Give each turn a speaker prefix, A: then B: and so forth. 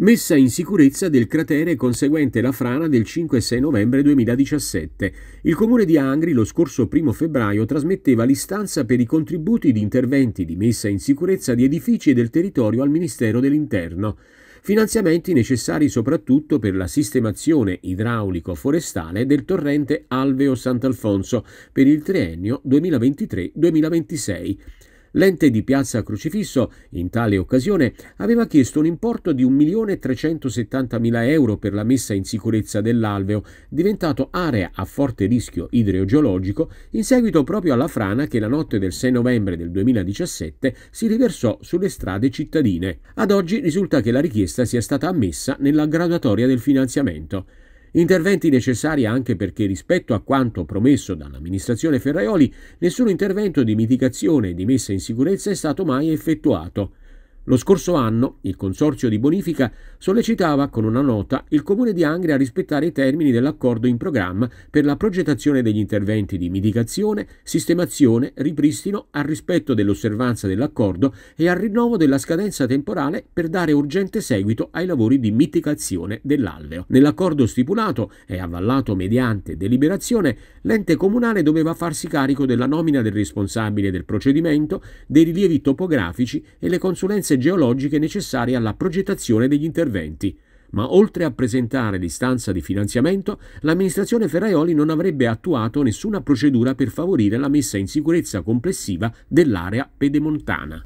A: messa in sicurezza del cratere conseguente la frana del 5-6 novembre 2017. Il comune di Angri lo scorso 1 febbraio trasmetteva l'istanza per i contributi di interventi di messa in sicurezza di edifici e del territorio al Ministero dell'Interno. Finanziamenti necessari soprattutto per la sistemazione idraulico-forestale del torrente Alveo Sant'Alfonso per il triennio 2023-2026. L'ente di Piazza Crocifisso in tale occasione aveva chiesto un importo di 1.370.000 euro per la messa in sicurezza dell'alveo, diventato area a forte rischio idrogeologico in seguito proprio alla frana che la notte del 6 novembre del 2017 si riversò sulle strade cittadine. Ad oggi risulta che la richiesta sia stata ammessa nella graduatoria del finanziamento. Interventi necessari anche perché rispetto a quanto promesso dall'amministrazione Ferraioli, nessun intervento di mitigazione e di messa in sicurezza è stato mai effettuato. Lo scorso anno il Consorzio di Bonifica sollecitava con una nota il Comune di Angria a rispettare i termini dell'accordo in programma per la progettazione degli interventi di mitigazione, sistemazione, ripristino al rispetto dell'osservanza dell'accordo e al rinnovo della scadenza temporale per dare urgente seguito ai lavori di mitigazione dell'alleo. Nell'accordo stipulato e avvallato mediante deliberazione, l'ente comunale doveva farsi carico della nomina del responsabile del procedimento, dei rilievi topografici e le consulenze geologiche necessarie alla progettazione degli interventi. Ma oltre a presentare l'istanza di finanziamento, l'amministrazione Ferraioli non avrebbe attuato nessuna procedura per favorire la messa in sicurezza complessiva dell'area pedemontana.